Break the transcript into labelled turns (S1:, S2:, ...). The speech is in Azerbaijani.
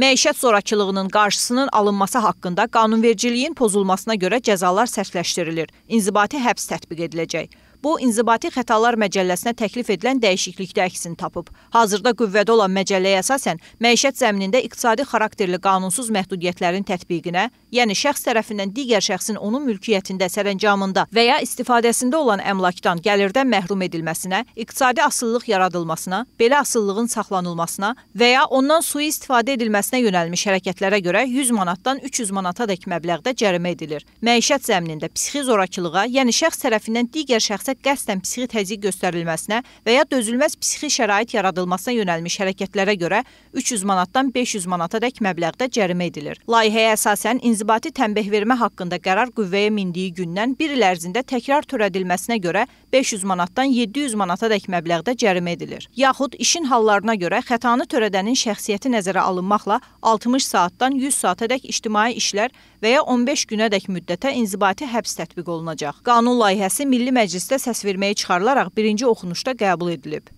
S1: Məişət zorakılığının qarşısının alınması haqqında qanunvericiliyin pozulmasına görə cəzalar sərtləşdirilir, inzibati həbs tətbiq ediləcək. Bu, İnzibati Xətalar Məcəlləsinə təklif edilən dəyişiklikdə əksini tapıb. Hazırda qüvvədə olan məcəlləyə əsasən, məişət zəminində iqtisadi xarakterli qanunsuz məhdudiyyətlərin tətbiqinə, yəni şəxs tərəfindən digər şəxsin onun mülkiyyətində, sərəncamında və ya istifadəsində olan əmlakdan gəlirdən məhrum edilməsinə, iqtisadi asıllıq yaradılmasına, belə asıllığın saxlanılmasına və ya ondan sui-istifadə edilməsinə yönəlmiş hərəkətlərə görə 100 manatdan 300 manata dək məbləğdə cərimə edilir. Məişət zəminində psixi zorakılığa, yəni şəxs tərəfindən digər şəxsə şəxsə qəsdən psixi təzyiq göstərilməsinə və ya dözülməz psixi şərait yaradılmasına yönəlmiş hərəkətlərə görə 300 manatdan 500 manatadək məbləğdə cərimə edilir. Layihəyə əsasən inzibati tənbeh vermə haqqında qərar qüvvəyə mindiyi gündən 1 il ərzində təkrar törədilməsinə görə 500 manatdan 700 manatadək məbləğdə cərimə edilir. Yaxud işin hallarına görə xətanı törədənin şəxsiyyəti nəzərə alınmaqla 60 saatdan 100 saatədək ictimai işlər və ya 15 günədək müddətə inzibati həbs tətbiq olunacaq. Qanun layihəsi Milli Məclisdə səs verməyə çıxarılaraq birinci oxunuşda qəbul edilib.